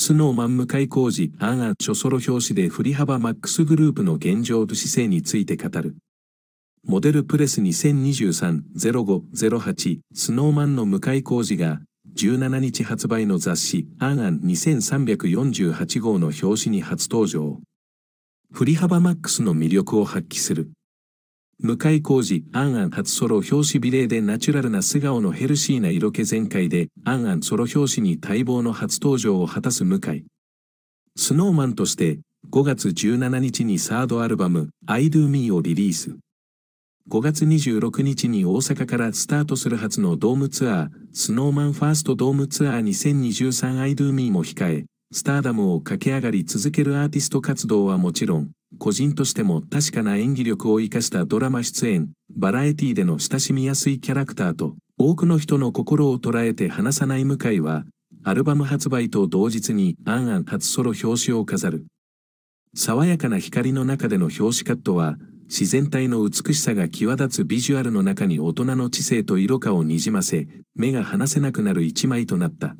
スノーマン向井工事、アンアンョソロ表紙で振り幅マックスグループの現状と姿勢について語る。モデルプレス2023-05-08スノーマンの向井工事が17日発売の雑誌アンアン2348号の表紙に初登場。振り幅マックスの魅力を発揮する。向井康二、アンアン初ソロ表紙美麗でナチュラルな素顔のヘルシーな色気全開で、アンアンソロ表紙に待望の初登場を果たす向井。スノーマンとして、5月17日にサードアルバム、I Do Me をリリース。5月26日に大阪からスタートする初のドームツアー、スノーマンファーストドームツアー 2023I Do Me も控え、スターダムを駆け上がり続けるアーティスト活動はもちろん、個人としても確かな演技力を生かしたドラマ出演、バラエティでの親しみやすいキャラクターと、多くの人の心を捉えて離さない向井は、アルバム発売と同日にアンアン初ソロ表紙を飾る。爽やかな光の中での表紙カットは、自然体の美しさが際立つビジュアルの中に大人の知性と色香をにじませ、目が離せなくなる一枚となった。